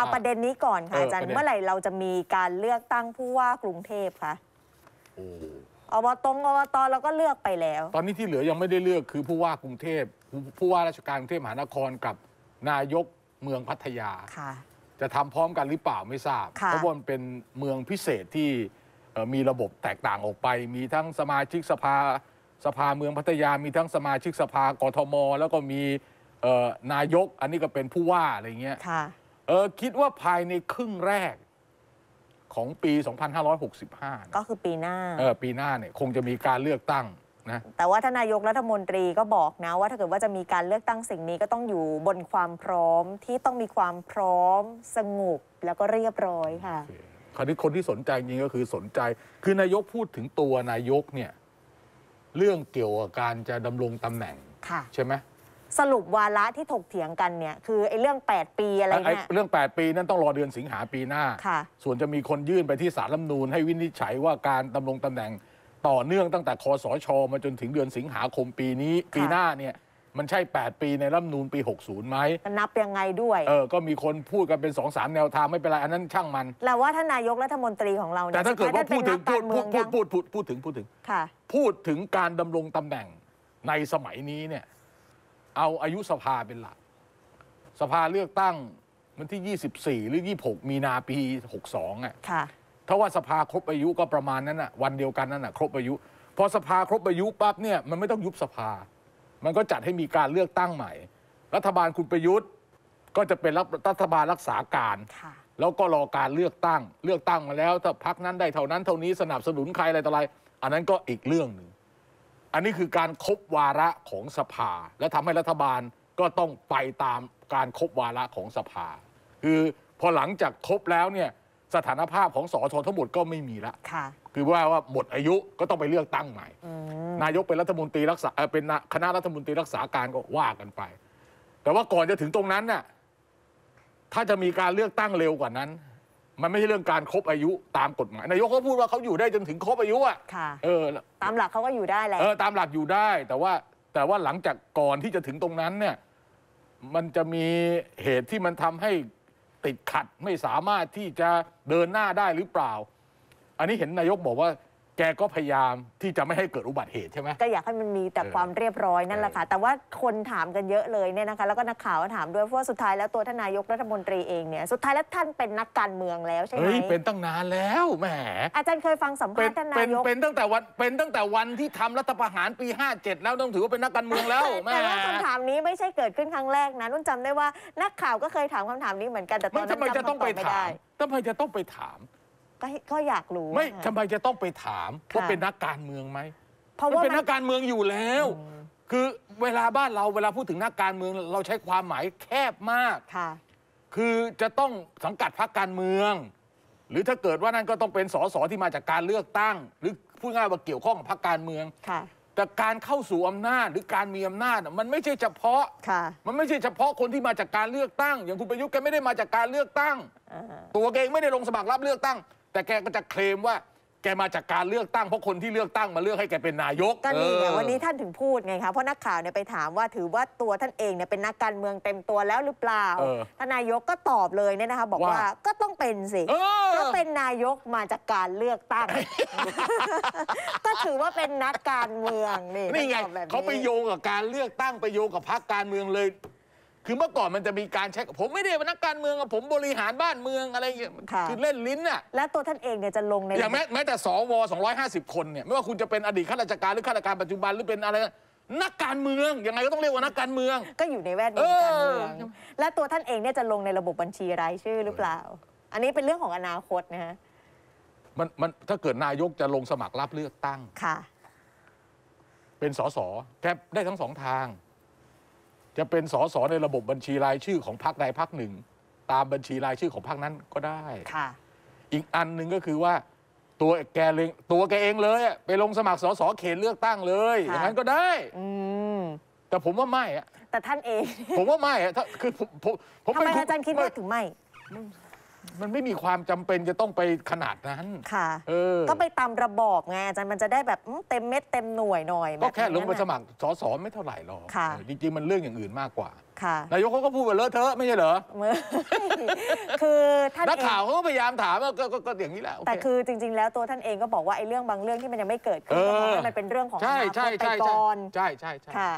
เอาประเด็นนี้ก่อนค่ะอาจารย์ เมื่อไหร่เราจะมีการเลือกตั้งผู้ว่ากรุงเทพคะอบตงอบตเราก็เลือกไปแล้ว ตอนนี้ที่เหลือยังไม่ได้เลือกคือผู้ว่ากรุงเทพผู้ผู้ว่าราชการกรุงเทพมหานครกับนายกเมืองพัทยาค่ะ จะทำพร้อมกันหรือเปล่าไม่ทราบ เพราะว่ามันเป็นเมืองพิเศษที่มีระบบแตกต่างออกไป มีทั้งสมาชิกสภาสภาเมืองพัทยามีทั้งสมาชิกสภากทม แล้วก็มีนายก อันนี้ก็เป็นผู้ว่าอะไรเงี้ยค่ะเออคิดว่าภายในครึ่งแรกของปี 2565นะก็คือปีหน้าเออปีหน้าเนี่ยคงจะมีการเลือกตั้งนะแต่ว่าทานนายกรัฐมนตรีก็บอกนะ ว่าถ้าเกิดว่าจะมีการเลือกตั้งสิ่งนี้ก็ต้องอยู่บนความพร้อมที่ต้องมีความพร้อม สงบแล้วก็เรียบร้อยค่ะคราวนี้คนที่สนใจจริงก็คือสนใจ คือนายกพูดถึงตัวนายกเนี่ยเรื่องเกี่ยวกับการจะดำรงตำแหน่ง ค่ะใช่ไหมสรุปวาระที่ถกเถียงกันเนี่ยคือไอ้เรื่อง 8 ปีอะไรเนี่ยเรื่อง 8 ปีนั่นต้องรอเดือนสิงหาปีหน้าค่ะ ส่วนจะมีคนยื่นไปที่สารรัฐมนูลให้วินิจฉัยว่าการดำรงตำแหน่ง ต่อเนื่องตั้งแต่คอสชมาจนถึงเดือนสิงหาคมปีนี้ปีหน้าเนี่ยมันใช่ 8 ปีในรัฐมนูลปี 60ไหมนับยังไงด้วยเออก็มีคนพูดกันเป็น2อสามแนวทาง ไม่เป็นไรอันนั้นช่างมัน แล้วว่าท่านนายกรัฐมนตรีของเราเนี่ยแต่ถ้าเกิดว่าพูดถึงพูดพูดพูดพูดพูดพูดถึง พูดถึงค่ะพูดถึงการดำรงตำแหน่งในสมัยนี้เนี่ยเอาอายุสภาเป็นหลักสภาเลือกตั้งมันที่ 24 หรือ 26 มีนาปี 62อ่ะถ้าว่าสภาครบอายุก็ประมาณนั้นอ่ะวันเดียวกันนั้นอ่ะ ครบอายุ พอสภาครบอายุปั๊บเนี่ยมันไม่ต้องยุบสภา มันก็จัดให้มีการเลือกตั้งใหม่ รัฐบาลคุณประยุทธ์ก็จะเป็นรัฐบาลรักษาการ แล้วก็รอการเลือกตั้ง เลือกตั้งมาแล้วถ้าพักนั้นได้เท่านั้นเท่านี้สนับสนุนใครอะไรต่ออะไรอันนั้นก็อีกเรื่องหนึ่งอันนี้คือการครบวาระของสภา และทำให้รัฐบาลก็ต้องไปตามการครบวาระของสภา คือพอหลังจากครบแล้วเนี่ย สถานภาพของสอททั้งหมดก็ไม่มีละคือว่าว่าหมดอายุก็ต้องไปเลือกตั้งใหม่ นายกเป็นรัฐมนตรีรักษาเป็นคณะรัฐมนตรีรักษาการก็ว่ากันไป แต่ว่าก่อนจะถึงตรงนั้นน่ะถ้าจะมีการเลือกตั้งเร็วกว่านั้นมันไม่ใช่เรื่องการครบอายุตามกฎหมาย นายกเขาพูดว่าเขาอยู่ได้จนถึงครบอายุอ่ะ่ะ เออ ตามหลักเขาก็อยู่ได้แหละเออตามหลักอยู่ได้แต่ว่าแต่ว่าหลังจากก่อนที่จะถึงตรงนั้นเนี่ย มันจะมีเหตุที่มันทำให้ติดขัดไม่สามารถที่จะเดินหน้าได้หรือเปล่า อันนี้เห็นนายกบอกว่าแกก็พยายามที่จะไม่ให้เกิดอุบัติเหตุใช่ไหมก็อยากให้มันมีแต่ความเรียบร้อยนั่นแหละค่ะแต่ว่าคนถามกันเยอะเลยเนี่ยนะคะ แล้วก็นักข่าวถามด้วยเพราะสุดท้ายแล้วตัวทนายกรัฐมนตรีเองเนี่ยสุดท้ายแล้วท่านเป็นนักการเมืองแล้วใช่ไหมเฮ้ยเป็นตั้งนานแล้วแหมอาจารย์เคยฟังสัมภาษณ์ทนายกเป็นตั้งแต่วันเป็นตั้งแต่วันที่ทำรัฐประหารปี57แล้วต้องถือว่า เป็นนักการเมืองแล้วแแต่ว่าคำถามนี้ไม่ใช่เกิดขึ้นครั้งแรกนะนุ่นจำได้ว่านักข่าวก็เคยถามคำถามนี้เหมือนกันแต่ตอนนั้นจำตำตองไม่ได้ทำไมจะต้องไปถามก็ก็อยากรู้ ไม่ทำไม จะต้องไปถามว่าเป็นนักการเมืองไหมเพราะว่าเป็นนักการเมืองอยู่แล้ว คือเวลาบ้านเราเวลาพูดถึงนักการเมืองเราใช้ความหมายแคบมากค่ะคือจะต้องสังกัดพรรคการเมือง หรือถ้าเกิดว่านั่นก็ต้องเป็นสสที่มาจากการเลือกตั้ง หรือพูดง่ายว่าเกี่ยวข้องกับพรรคการเมืองค่ะแต่การเข้าสู่อำนาจหรือการมีอำนาจมันไม่ใช่เฉพาะค่ะมันไม่ใช่เฉพาะคนที่มาจากการเลือกตั้ง อย่างคุณประยุทธ์แกไม่ได้มาจากการเลือกตั้งตัวกเองไม่ได้ลงสมัครรับเลือกตั้งแต่แกก็จะเคลมว่า แกมาจากการเลือกตั้ง เพราะคนที่เลือกตั้งมาเลือกให้แกเป็นนายก ก็นี่ไงวันนี้ท่านถึงพูดไงคะเพราะนักข่าวเนี่ยไปถามว่าถือว่าตัวท่านเองเนี่ยเป็นนักการเมืองเต็มตัวแล้วหรือเปล่าท่านนายกก็ตอบเลยเนี่ยนะคะ บอกว่าก็ต้องเป็นสิก็เป็นนายกมาจากการเลือกตั้ง ก็ถือว่าเป็นนักการเมืองนี่นี่ไงเขาไปโยงกับการเลือกตั้งไปโยงกับพรรคการเมืองเลยคือเมื่อก่อนมันจะมีการเช็คผมไม่ได้เป็นนักการเมืองผมบริหารบ้านเมืองอะไรอย่างเงี้ยคือเล่นลิ้นน่ะและตัวท่านเองเนี่ยจะลงในอย่างแม้แม้แต่สว250 คนเนี่ยไม่ว่าคุณจะเป็นอดีตข้าราชการหรือข้าราชการปัจจุบัน หรือเป็นอะไร นักการเมืองยังไงก็ต้องเรียกว่านักการเมือง ก็อยู่ในแวดวงการเมืองและตัวท่านเองเนี่ยจะลงในระบบบัญชีรายชื่อหรือเปล่า อันนี้เป็นเรื่องของอนาคตนะฮะมันมันถ้าเกิดนายกจะลงสมัครรับเลือกตั้งค่ะ เป็นสสแกได้ทั้งสองทางจะเป็นสสในระบบบัญชีรายชื่อของพรรคใดพรรคหนึ่ง ตามบัญชีรายชื่อของพรรคนั้นก็ได้ค่ะ อีกอันหนึ่งก็คือว่า ตัวแกเองตัวแกเองเลยไปลงสมัครสสเขตเลือกตั้งเลยอย่างนั้นก็ได้ อืแต่ผมว่าไม่อะแต่ท่านเอง ผมว่าไม่อะถ้าคือผมผมผมทำไมอาจารย์คิดว่าถึงไม่มันไม่มีความจำเป็นจะต้องไปขนาดนั้น ค่ะเออก็ไปตามระบอบไงอาจารย์มันจะได้แบบเต็มเม็ดเต็มหน่วยหน่อยก็แค่ลงไปสมัครสอสอไม่เท่าไหร่หรอกค่ะงจริง ๆ มันเรื่องอย่างอื่นมากกว่าค่ะนายกเขาก็พูดบบเลอะเทอะไม่ใช่เหรอคือท่านนักเองข่าวเขาก็พยายามถามก็ก็อย่างนี้แหละ แต่คือจริงๆ แล้วตัวท่านเองก็บอกว่าไอ้เรื่องบางเรื่องที่มันยังไม่เกิดขึ้นเพมาะมันเป็นเรื่องของอนาคตไปก่อนใช่ใช่ใช่ค่ะ